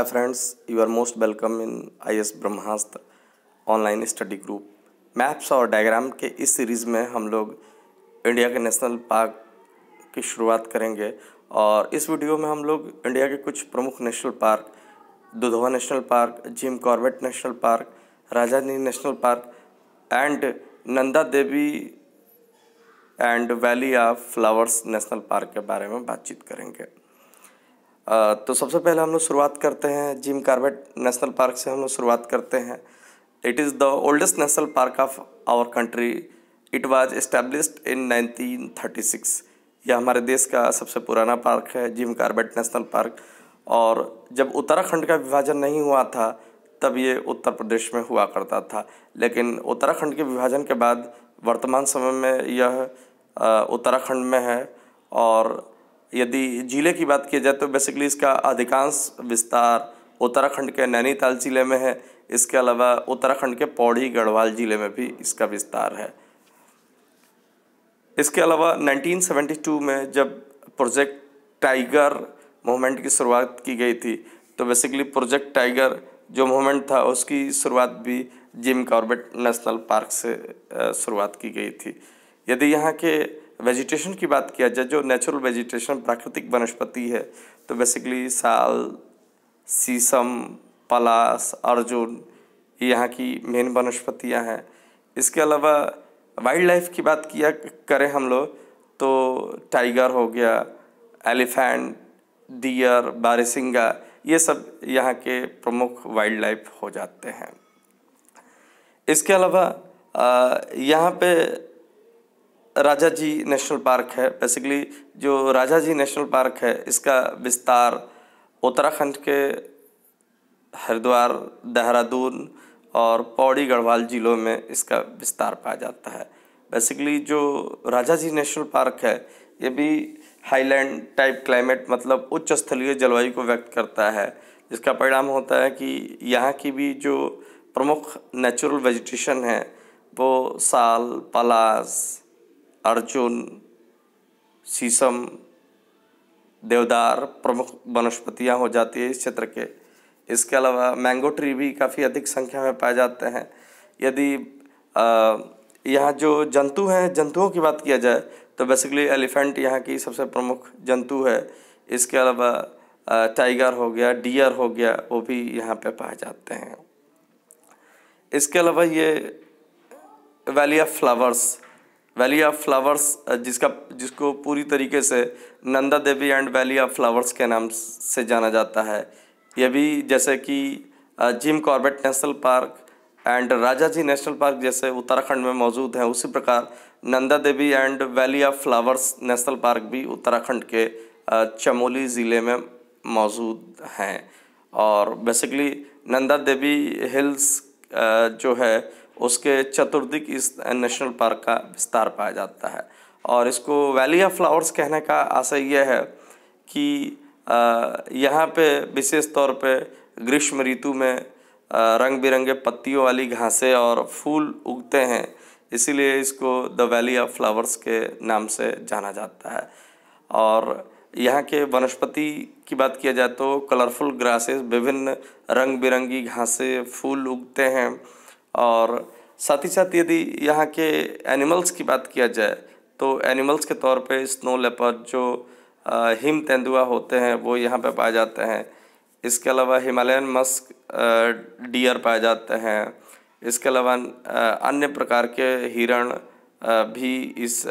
friends you are most welcome in I S Brahmastra online study group maps और diagram के इस series में हम लोग इंडिया के नेशनल पार्क की शुरुआत करेंगे और इस वीडियो में हम लोग इंडिया के कुछ प्रमुख national park Dudhwa national park Jim Corbett national park राजानी national park and Nanda Devi and valley of flowers national park के बारे में बातचीत करेंगे तो सबसे पहले हम लोग शुरुआत करते हैं जिम कार्बेट नेशनल पार्क से हम लोग शुरुआत करते हैं it is the oldest national park of our country it was established in 1936 यह हमारे देश का सबसे पुराना पार्क है जिम कार्बेट नेशनल पार्क और जब उत्तराखंड का विभाजन नहीं हुआ था तब ये उत्तर प्रदेश में हुआ करता था लेकिन उत्तराखंड के विभाजन के बाद वर्तमान समय में यह उत्तराखंड में है और यदि ज़िले की बात की जाए तो बेसिकली इसका अधिकांश विस्तार उत्तराखंड के नैनीताल ज़िले में है इसके अलावा उत्तराखंड के पौड़ी गढ़वाल ज़िले में भी इसका विस्तार है इसके अलावा 1972 में जब प्रोजेक्ट टाइगर मूवमेंट की शुरुआत की गई थी तो बेसिकली प्रोजेक्ट टाइगर जो मूवमेंट था उसकी शुरुआत भी जिम कॉर्बेट नेशनल पार्क से शुरुआत की गई थी यदि यहाँ के वेजिटेशन की बात किया जाए जो नेचुरल वेजिटेशन प्राकृतिक वनस्पति है तो बेसिकली साल शीशम पलास अर्जुन यहाँ की मेन वनस्पतियाँ हैं इसके अलावा वाइल्ड लाइफ की बात किया करें हम लोग तो टाइगर हो गया एलिफेंट डियर बारिसिंगा ये सब यहाँ के प्रमुख वाइल्ड लाइफ हो जाते हैं इसके अलावा यहाँ पे राजा जी नेशनल पार्क है बेसिकली जो राजा जी नेशनल पार्क है इसका विस्तार उत्तराखंड के हरिद्वार देहरादून और पौड़ी गढ़वाल ज़िलों में इसका विस्तार पाया जाता है बेसिकली जो राजा जी नेशनल पार्क है ये भी हाईलैंड टाइप क्लाइमेट मतलब उच्च स्थलीय जलवायु को व्यक्त करता है जिसका परिणाम होता है कि यहाँ की भी जो प्रमुख नेचुरल वेजिटेशन है वो साल पलास अर्जुन शीशम देवदार प्रमुख वनस्पतियाँ हो जाती है इस क्षेत्र के इसके अलावा मैंगो ट्री भी काफ़ी अधिक संख्या में पाए जाते हैं यदि यहाँ जो जंतु हैं जंतुओं की बात किया जाए तो बेसिकली एलिफेंट यहाँ की सबसे प्रमुख जंतु है इसके अलावा टाइगर हो गया डियर हो गया वो भी यहाँ पे पाए जाते हैं इसके अलावा ये valley of flowers valley of flowers जिसका जिसको पूरी तरीके से Nanda Devi and valley of flowers के नाम से जाना जाता है यह भी जैसे कि Jim Corbett national park and Rajaji national park जैसे उत्तराखंड में मौजूद हैं उसी प्रकार Nanda Devi and valley of flowers national park भी उत्तराखंड के चमोली ज़िले में मौजूद हैं और बेसिकली नंदा देवी हिल्स जो है उसके चतुर्दिक इस नेशनल पार्क का विस्तार पाया जाता है और इसको वैली ऑफ फ्लावर्स कहने का आशय यह है कि यहाँ पे विशेष तौर पे ग्रीष्म ऋतु में रंग बिरंगे पत्तियों वाली घासें और फूल उगते हैं इसीलिए इसको द वैली ऑफ फ्लावर्स के नाम से जाना जाता है और यहाँ के वनस्पति की बात किया जाए तो कलरफुल ग्रासेस विभिन्न रंग बिरंगी घासें फूल उगते हैं और साथ ही साथ यदि यहाँ के एनिमल्स की बात किया जाए तो एनिमल्स के तौर पे स्नो लेपर जो हिम तेंदुआ होते हैं वो यहाँ पे पाए जाते हैं इसके अलावा हिमालयन मस्क डियर पाए जाते हैं इसके अलावा अन्य प्रकार के हिरण भी इस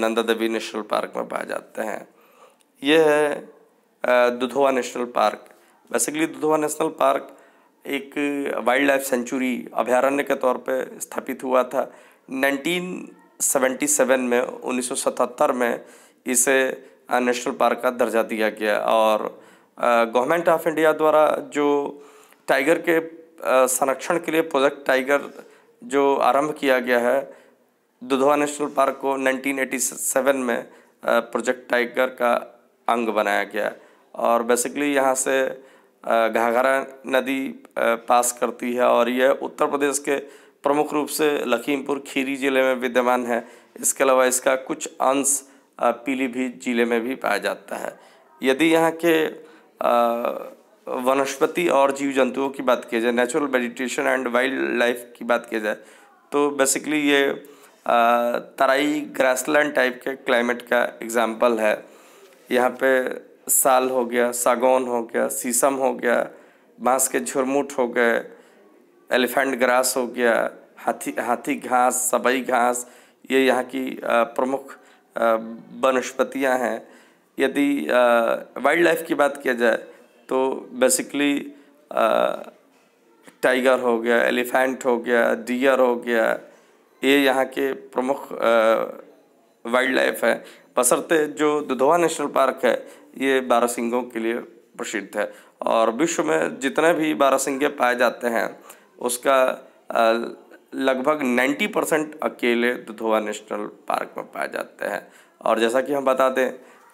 नंदा देवी नेशनल पार्क में पाए जाते हैं यह है Dudhwa national park basically Dudhwa national park एक वाइल्ड लाइफ सेंचुरी अभ्यारण्य के तौर पर स्थापित हुआ था 1977 में 1977 में इसे नेशनल पार्क का दर्जा दिया गया और गवर्नमेंट ऑफ इंडिया द्वारा जो टाइगर के संरक्षण के लिए प्रोजेक्ट टाइगर जो आरंभ किया गया है दुधवा नेशनल पार्क को 1987 में प्रोजेक्ट टाइगर का अंग बनाया गया और बेसिकली यहाँ से घाघरा नदी पास करती है और यह उत्तर प्रदेश के प्रमुख रूप से लखीमपुर खीरी जिले में विद्यमान है इसके अलावा इसका कुछ अंश पीलीभीत जिले में भी पाया जाता है यदि यहाँ के वनस्पति और जीव जंतुओं की बात की जाए natural vegetation and wildlife की बात की जाए तो बेसिकली ये तराई ग्रासलैंड टाइप के क्लाइमेट का एग्जाम्पल है यहाँ पे साल हो गया सागौन हो गया शीशम हो गया बांस के झुरमुट हो गए एलिफेंट ग्रास हो गया हाथी हाथी घास सबई घास ये यहाँ की प्रमुख वनस्पतियाँ हैं यदि वाइल्ड लाइफ की बात किया जाए तो बेसिकली टाइगर हो गया एलिफेंट हो गया डियर हो गया ये यहाँ के प्रमुख वाइल्ड लाइफ है बसरते जो दुधवा नेशनल पार्क है ये बारह सिंगों के लिए प्रसिद्ध है और विश्व में जितने भी बारह सिंगे पाए जाते हैं उसका लगभग 90 परसेंट अकेले दुधवा नेशनल पार्क में पाए जाते हैं और जैसा कि हम बता दें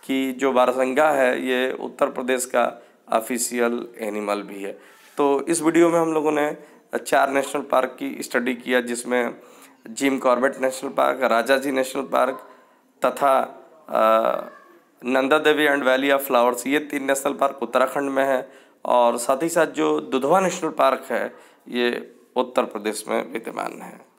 कि जो बारासंगा है ये उत्तर प्रदेश का ऑफिशियल एनिमल भी है तो इस वीडियो में हम लोगों ने चार नेशनल पार्क की स्टडी किया जिसमें Jim Corbett national park Rajaji national park तथा Nanda Devi and valley of flowers ये तीन नेशनल पार्क उत्तराखंड में है और साथ ही साथ जो दुधवा नेशनल पार्क है ये उत्तर प्रदेश में विद्यमान है